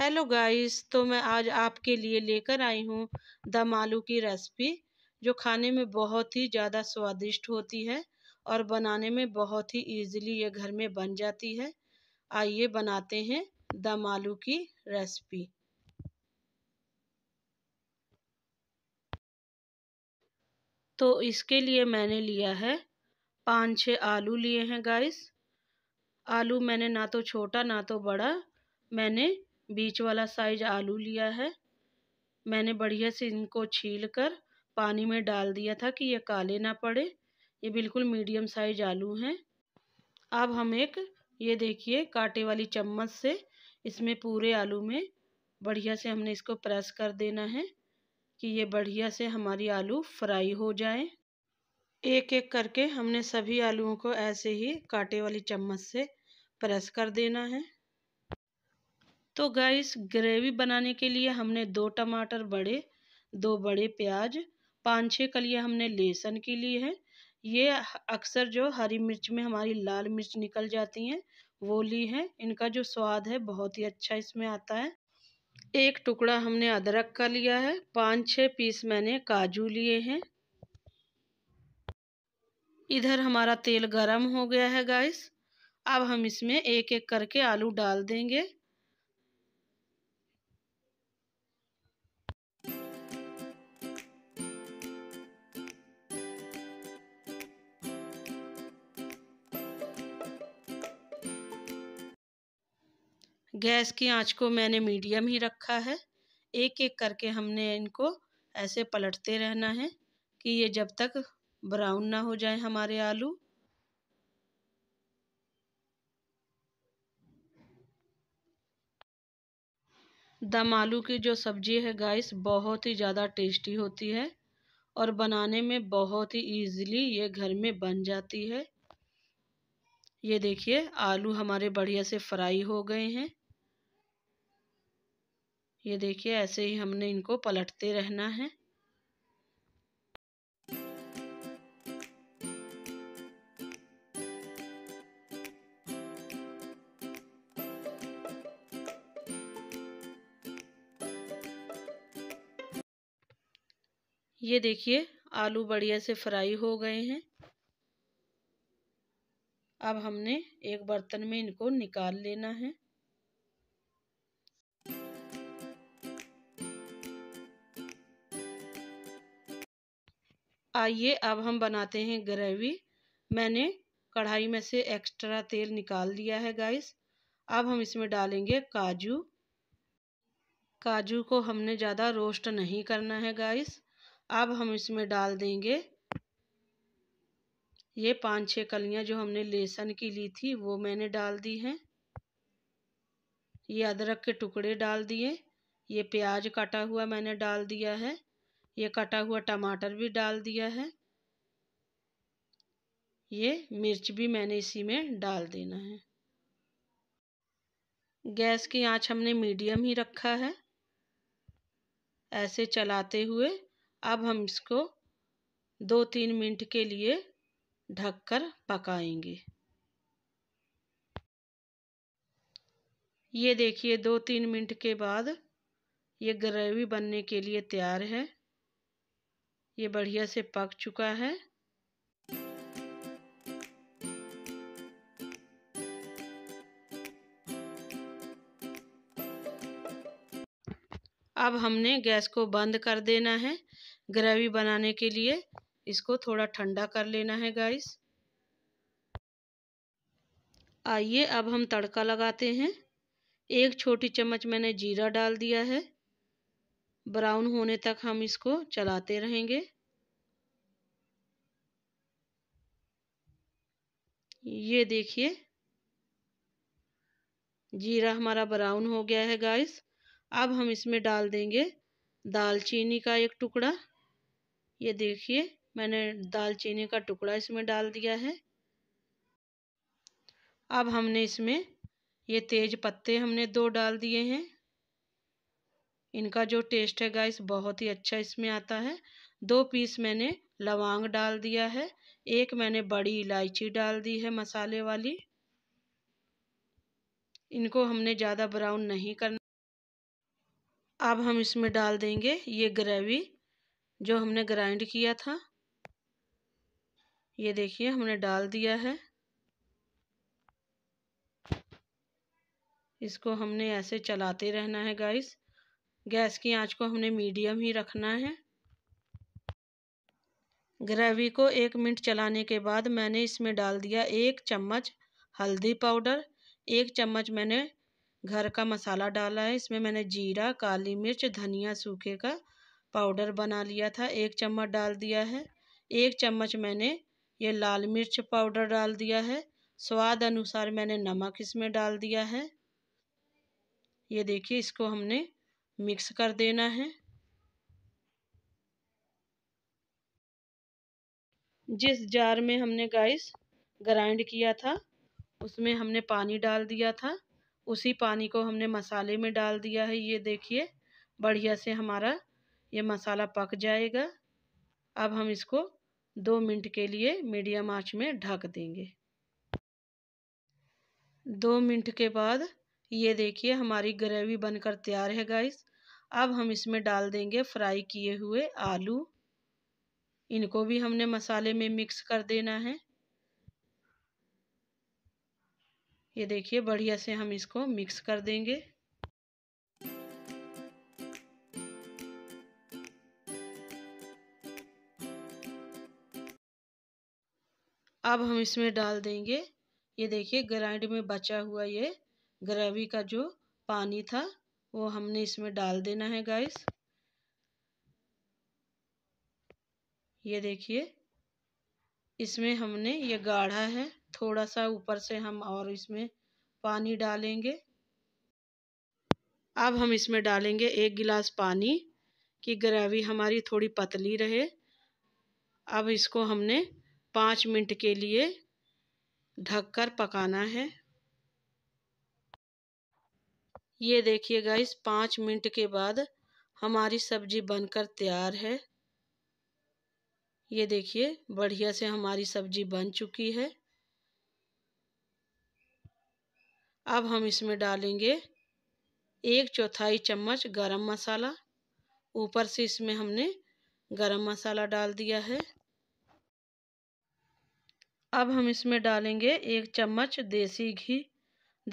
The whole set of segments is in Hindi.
हेलो गाइस तो मैं आज आपके लिए लेकर आई हूँ दम आलू की रेसिपी जो खाने में बहुत ही ज़्यादा स्वादिष्ट होती है और बनाने में बहुत ही इजीली ये घर में बन जाती है आइए बनाते हैं दम आलू की रेसिपी तो इसके लिए मैंने लिया है पाँच छः आलू लिए हैं गाइस आलू मैंने ना तो छोटा ना तो बड़ा मैंने बीच वाला साइज आलू लिया है मैंने बढ़िया से इनको छील कर पानी में डाल दिया था कि ये काले ना पड़े ये बिल्कुल मीडियम साइज आलू हैं अब हम एक ये देखिए कांटे वाली चम्मच से इसमें पूरे आलू में बढ़िया से हमने इसको प्रेस कर देना है कि ये बढ़िया से हमारी आलू फ्राई हो जाए एक एक करके हमने सभी आलूओं को ऐसे ही कांटे वाली चम्मच से प्रेस कर देना है तो गाइस ग्रेवी बनाने के लिए हमने दो टमाटर बड़े दो बड़े प्याज पाँच छः कलियाँ हमने लहसुन की ली है ये अक्सर जो हरी मिर्च में हमारी लाल मिर्च निकल जाती हैं वो ली है इनका जो स्वाद है बहुत ही अच्छा इसमें आता है एक टुकड़ा हमने अदरक का लिया है पाँच छः पीस मैंने काजू लिए हैं इधर हमारा तेल गरम हो गया है गाइस अब हम इसमें एक एक करके आलू डाल देंगे गैस की आंच को मैंने मीडियम ही रखा है एक एक करके हमने इनको ऐसे पलटते रहना है कि ये जब तक ब्राउन ना हो जाए हमारे आलू दम आलू की जो सब्ज़ी है गाइस बहुत ही ज़्यादा टेस्टी होती है और बनाने में बहुत ही इजीली ये घर में बन जाती है ये देखिए आलू हमारे बढ़िया से फ्राई हो गए हैं ये देखिए ऐसे ही हमने इनको पलटते रहना है ये देखिए आलू बढ़िया से फ्राई हो गए हैं अब हमने एक बर्तन में इनको निकाल लेना है आइए अब हम बनाते हैं ग्रेवी मैंने कढ़ाई में से एक्स्ट्रा तेल निकाल दिया है गाइस अब हम इसमें डालेंगे काजू काजू को हमने ज़्यादा रोस्ट नहीं करना है गाइस अब हम इसमें डाल देंगे ये पांच छह कलियां जो हमने लहसुन की ली थी वो मैंने डाल दी हैं ये अदरक के टुकड़े डाल दिए ये प्याज काटा हुआ मैंने डाल दिया है ये कटा हुआ टमाटर भी डाल दिया है ये मिर्च भी मैंने इसी में डाल देना है गैस की आंच हमने मीडियम ही रखा है ऐसे चलाते हुए अब हम इसको दो तीन मिनट के लिए ढककर पकाएंगे ये देखिए दो तीन मिनट के बाद ये ग्रेवी बनने के लिए तैयार है ये बढ़िया से पक चुका है अब हमने गैस को बंद कर देना है ग्रेवी बनाने के लिए इसको थोड़ा ठंडा कर लेना है गाइस आइए अब हम तड़का लगाते हैं एक छोटी चम्मच मैंने जीरा डाल दिया है ब्राउन होने तक हम इसको चलाते रहेंगे ये देखिए जीरा हमारा ब्राउन हो गया है गाइस अब हम इसमें डाल देंगे दालचीनी का एक टुकड़ा ये देखिए मैंने दालचीनी का टुकड़ा इसमें डाल दिया है अब हमने इसमें ये तेज पत्ते हमने दो डाल दिए हैं इनका जो टेस्ट है गाइस बहुत ही अच्छा इसमें आता है दो पीस मैंने लवांग डाल दिया है एक मैंने बड़ी इलायची डाल दी है मसाले वाली इनको हमने ज़्यादा ब्राउन नहीं करना अब हम इसमें डाल देंगे ये ग्रेवी जो हमने ग्राइंड किया था ये देखिए हमने डाल दिया है इसको हमने ऐसे चलाते रहना है गाइस गैस की आंच को हमने मीडियम ही रखना है ग्रेवी को एक मिनट चलाने के बाद मैंने इसमें डाल दिया एक चम्मच हल्दी पाउडर एक चम्मच मैंने घर का मसाला डाला है इसमें मैंने जीरा काली मिर्च धनिया सूखे का पाउडर बना लिया था एक चम्मच डाल दिया है एक चम्मच मैंने ये लाल मिर्च पाउडर डाल दिया है स्वाद अनुसार मैंने नमक इसमें डाल दिया है ये देखिए इसको हमने मिक्स कर देना है जिस जार में हमने गाइस ग्राइंड किया था उसमें हमने पानी डाल दिया था उसी पानी को हमने मसाले में डाल दिया है ये देखिए बढ़िया से हमारा ये मसाला पक जाएगा अब हम इसको दो मिनट के लिए मीडियम आंच में ढक देंगे दो मिनट के बाद ये देखिए हमारी ग्रेवी बनकर तैयार है गाइस अब हम इसमें डाल देंगे फ्राई किए हुए आलू इनको भी हमने मसाले में मिक्स कर देना है ये देखिए बढ़िया से हम इसको मिक्स कर देंगे अब हम इसमें डाल देंगे ये देखिए ग्राइंड में बचा हुआ ये ग्रेवी का जो पानी था वो हमने इसमें डाल देना है गाइस ये देखिए इसमें हमने ये गाढ़ा है थोड़ा सा ऊपर से हम और इसमें पानी डालेंगे अब हम इसमें डालेंगे एक गिलास पानी कि ग्रेवी हमारी थोड़ी पतली रहे अब इसको हमने पाँच मिनट के लिए ढककर पकाना है ये देखिए गाइस पाँच मिनट के बाद हमारी सब्जी बनकर तैयार है ये देखिए बढ़िया से हमारी सब्जी बन चुकी है अब हम इसमें डालेंगे एक चौथाई चम्मच गरम मसाला ऊपर से इसमें हमने गरम मसाला डाल दिया है अब हम इसमें डालेंगे एक चम्मच देसी घी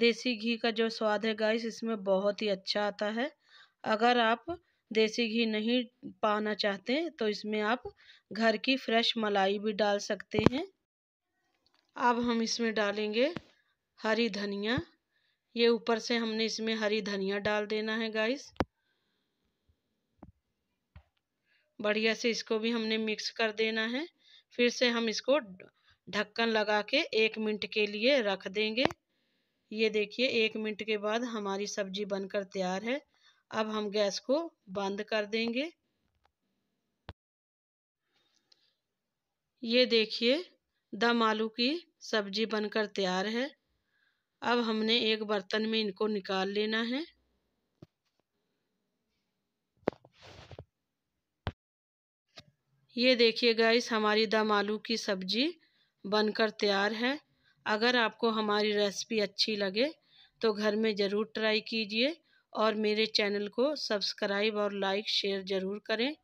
देसी घी का जो स्वाद है गाइस इसमें बहुत ही अच्छा आता है अगर आप देसी घी नहीं पाना चाहते तो इसमें आप घर की फ्रेश मलाई भी डाल सकते हैं अब हम इसमें डालेंगे हरी धनिया ये ऊपर से हमने इसमें हरी धनिया डाल देना है गाइस बढ़िया से इसको भी हमने मिक्स कर देना है फिर से हम इसको ढक्कन लगा के एक मिनट के लिए रख देंगे ये देखिए एक मिनट के बाद हमारी सब्जी बनकर तैयार है अब हम गैस को बंद कर देंगे ये देखिए दम आलू की सब्जी बनकर तैयार है अब हमने एक बर्तन में इनको निकाल लेना है ये देखिए गाइस हमारी दम आलू की सब्जी बनकर तैयार है अगर आपको हमारी रेसिपी अच्छी लगे तो घर में ज़रूर ट्राई कीजिए और मेरे चैनल को सब्सक्राइब और लाइक शेयर ज़रूर करें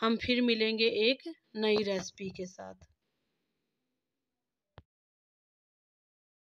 हम फिर मिलेंगे एक नई रेसिपी के साथ